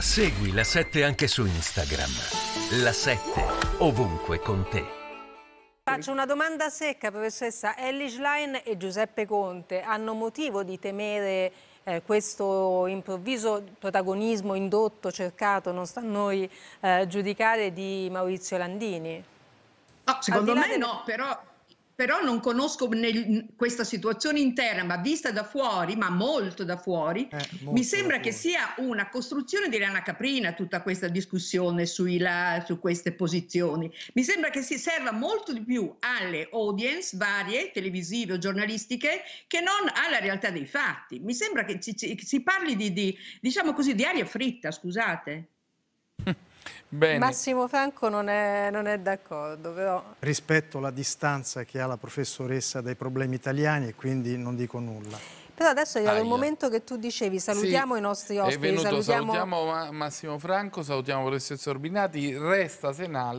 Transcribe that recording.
Segui la 7 anche su Instagram. La 7 ovunque con te. Faccio una domanda secca, professoressa. Ellie Schlein e Giuseppe Conte hanno motivo di temere eh, questo improvviso protagonismo indotto, cercato, non sta a noi eh, giudicare, di Maurizio Landini? No, secondo me del... no, però però non conosco nel, questa situazione interna, ma vista da fuori, ma molto da fuori, eh, molto mi sembra che sia una costruzione di rana caprina tutta questa discussione sui la, su queste posizioni. Mi sembra che si serva molto di più alle audience varie, televisive o giornalistiche, che non alla realtà dei fatti. Mi sembra che ci, ci, si parli di, di, diciamo così, di aria fritta, scusate. Bene. Massimo Franco non è, è d'accordo, però... Rispetto alla distanza che ha la professoressa dai problemi italiani e quindi non dico nulla. Però adesso è Aia. il momento che tu dicevi salutiamo sì, i nostri ospiti. Venuto, salutiamo... salutiamo Massimo Franco, salutiamo il professor Binati, resta Senal.